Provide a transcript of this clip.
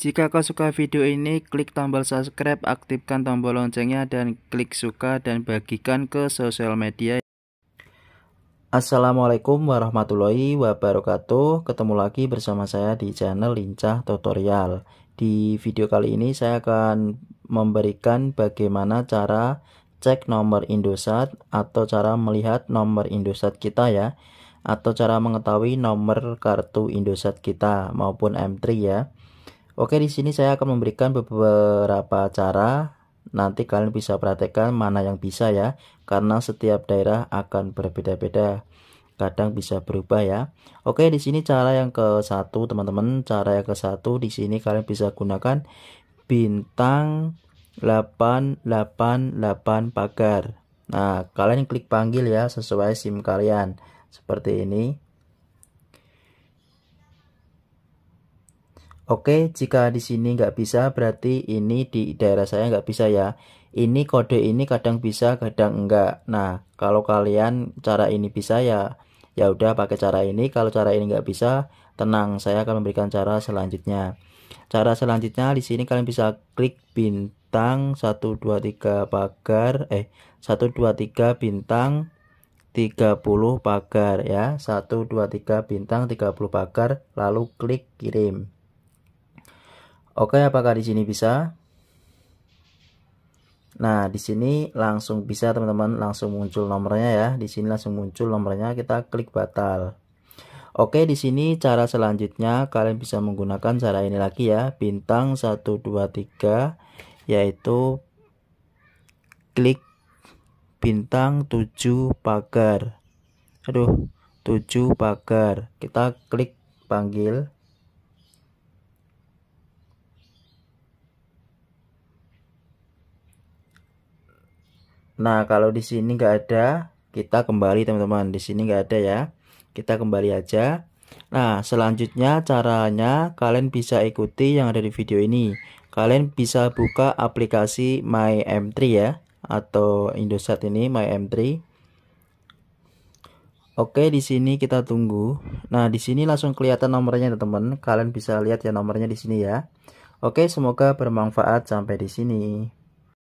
Jika kau suka video ini, klik tombol subscribe, aktifkan tombol loncengnya, dan klik suka dan bagikan ke sosial media. Assalamualaikum warahmatullahi wabarakatuh. Ketemu lagi bersama saya di channel Lincah Tutorial. Di video kali ini saya akan memberikan bagaimana cara cek nomor Indosat atau cara melihat nomor Indosat kita ya atau cara mengetahui nomor kartu Indosat kita maupun M3 ya. Oke, di sini saya akan memberikan beberapa cara. Nanti kalian bisa perhatikan mana yang bisa ya, karena setiap daerah akan berbeda-beda. Kadang bisa berubah ya. Oke, di sini cara yang ke satu teman-teman. Cara yang ke satu di sini kalian bisa gunakan bintang 888 pagar. Nah, kalian klik panggil ya sesuai SIM kalian. Seperti ini. Oke, jika di sini nggak bisa, berarti ini di daerah saya nggak bisa ya. Ini kode ini kadang bisa, kadang enggak. Nah, kalau kalian cara ini bisa ya, ya udah pakai cara ini. Kalau cara ini nggak bisa, tenang, saya akan memberikan cara selanjutnya. Cara selanjutnya di sini kalian bisa klik bintang 123 pagar, eh 123 bintang 30 pagar ya, 123 bintang 30 pagar, lalu klik kirim. Oke, apakah di sini bisa? Nah, di sini langsung bisa teman-teman, langsung muncul nomornya ya. Di sini langsung muncul nomornya, kita klik batal. Oke, di sini cara selanjutnya kalian bisa menggunakan cara ini lagi ya, bintang 123 yaitu klik bintang 7 pagar. Aduh, 7 pagar. Kita klik panggil Nah, kalau di sini nggak ada, kita kembali teman-teman. Di sini nggak ada ya. Kita kembali aja. Nah, selanjutnya caranya kalian bisa ikuti yang ada di video ini. Kalian bisa buka aplikasi My M3 ya atau Indosat ini My M3. Oke, di sini kita tunggu. Nah, di sini langsung kelihatan nomornya teman-teman. Kalian bisa lihat ya nomornya di sini ya. Oke, semoga bermanfaat sampai di sini.